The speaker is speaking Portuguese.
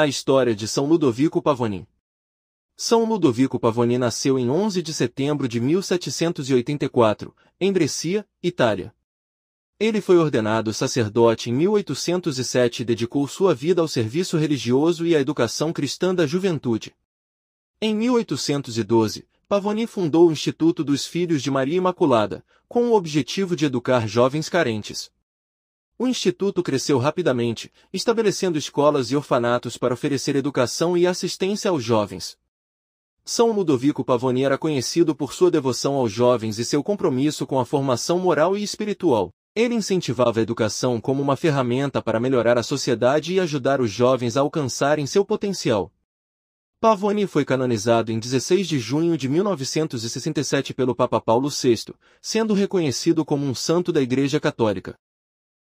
A história de São Ludovico Pavonin. São Ludovico Pavoni nasceu em 11 de setembro de 1784, em Brescia, Itália. Ele foi ordenado sacerdote em 1807 e dedicou sua vida ao serviço religioso e à educação cristã da juventude. Em 1812, Pavoni fundou o Instituto dos Filhos de Maria Imaculada, com o objetivo de educar jovens carentes. O Instituto cresceu rapidamente, estabelecendo escolas e orfanatos para oferecer educação e assistência aos jovens. São Ludovico Pavoni era conhecido por sua devoção aos jovens e seu compromisso com a formação moral e espiritual. Ele incentivava a educação como uma ferramenta para melhorar a sociedade e ajudar os jovens a alcançarem seu potencial. Pavoni foi canonizado em 16 de junho de 1967 pelo Papa Paulo VI, sendo reconhecido como um santo da Igreja Católica.